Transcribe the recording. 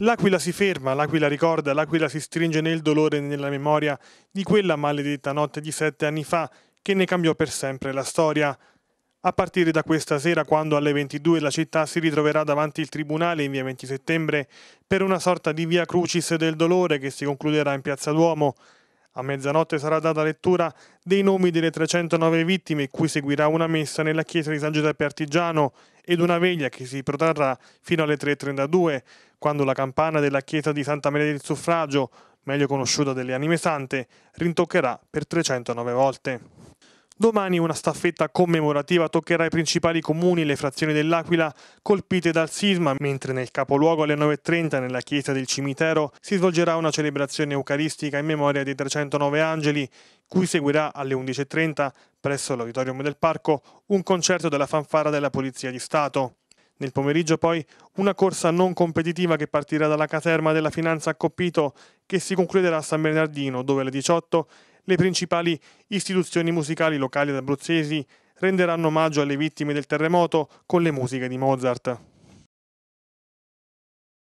L'aquila si ferma, l'aquila ricorda, l'aquila si stringe nel dolore e nella memoria di quella maledetta notte di sette anni fa che ne cambiò per sempre la storia. A partire da questa sera, quando alle 22 la città si ritroverà davanti il tribunale in via 20 settembre per una sorta di via crucis del dolore che si concluderà in piazza Duomo, a mezzanotte sarà data lettura dei nomi delle 309 vittime, cui seguirà una messa nella chiesa di San Giuseppe Artigiano ed una veglia che si protrarrà fino alle 3.32, quando la campana della chiesa di Santa Maria del Suffragio, meglio conosciuta delle Anime Sante, rintoccherà per 309 volte. Domani una staffetta commemorativa toccherà i principali comuni e le frazioni dell'Aquila colpite dal sisma, mentre nel capoluogo alle 9.30 nella chiesa del cimitero si svolgerà una celebrazione eucaristica in memoria dei 309 angeli, cui seguirà alle 11.30 presso l'auditorium del parco un concerto della fanfara della Polizia di Stato. Nel pomeriggio poi una corsa non competitiva che partirà dalla caserma della Finanza a Coppito che si concluderà a San Bernardino dove alle 18 le principali istituzioni musicali locali ed abruzzesi renderanno omaggio alle vittime del terremoto con le musiche di Mozart.